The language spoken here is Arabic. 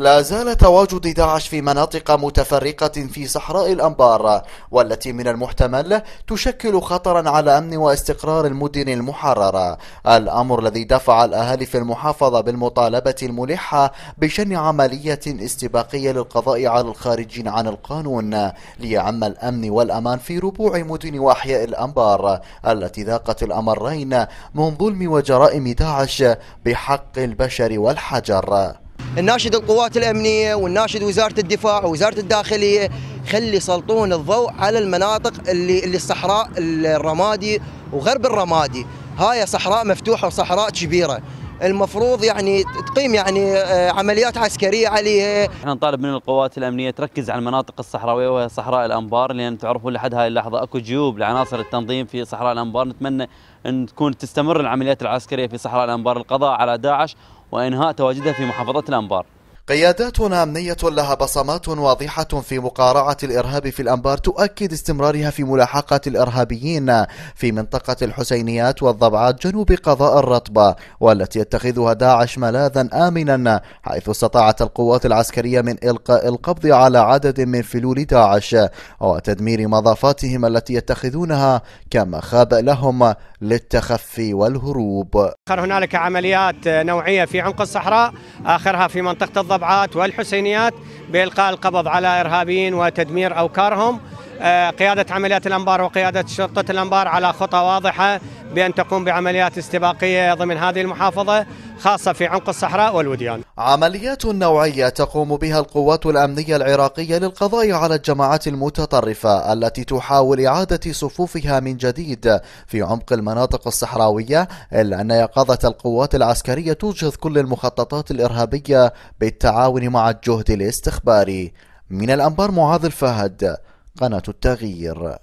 لا زال تواجد داعش في مناطق متفرقة في صحراء الأنبار والتي من المحتمل تشكل خطرا على أمن واستقرار المدن المحررة الأمر الذي دفع الأهالي في المحافظة بالمطالبة الملحة بشن عملية استباقية للقضاء على الخارجين عن القانون ليعم الأمن والأمان في ربوع مدن وأحياء الأنبار التي ذاقت الأمرين من ظلم وجرائم داعش بحق البشر والحجر الناشد القوات الامنيه والناشد وزاره الدفاع ووزاره الداخليه خلي يسلطون الضوء على المناطق اللي اللي الصحراء الرمادي وغرب الرمادي هاي صحراء مفتوحه وصحراء كبيره المفروض يعني تقيم يعني آه، عمليات عسكريه عليها. احنا نطالب من القوات الامنيه تركز على المناطق الصحراويه وهي صحراء الانبار لان تعرفون لحد هاي اللحظه اكو جيوب لعناصر التنظيم في صحراء الانبار نتمنى ان تكون تستمر العمليات العسكريه في صحراء الانبار القضاء على داعش وإنهاء تواجدها في محافظة الأنبار قيادات أمنية لها بصمات واضحة في مقارعة الإرهاب في الأنبار تؤكد استمرارها في ملاحقة الإرهابيين في منطقة الحسينيات والضبعات جنوب قضاء الرطبة والتي يتخذها داعش ملاذا آمنا حيث استطاعت القوات العسكرية من إلقاء القبض على عدد من فلول داعش وتدمير مضافاتهم التي يتخذونها كمخاب لهم للتخفي والهروب. هنالك عمليات نوعية في عمق الصحراء آخرها في منطقة الضبعات والمستنقبعات والحسينيات بإلقاء القبض على إرهابيين وتدمير أوكارهم آه، قيادة عمليات الأنبار وقيادة شرطة الأنبار على خطى واضحة بأن تقوم بعمليات استباقية ضمن هذه المحافظة خاصة في عمق الصحراء والوديان عمليات نوعية تقوم بها القوات الأمنية العراقية للقضاء على الجماعات المتطرفة التي تحاول إعادة صفوفها من جديد في عمق المناطق الصحراوية إلا أن يقظة القوات العسكرية توجهض كل المخططات الإرهابية بالتعاون مع الجهد الاستخباري من الأنبار معاذ الفهد قناة التغيير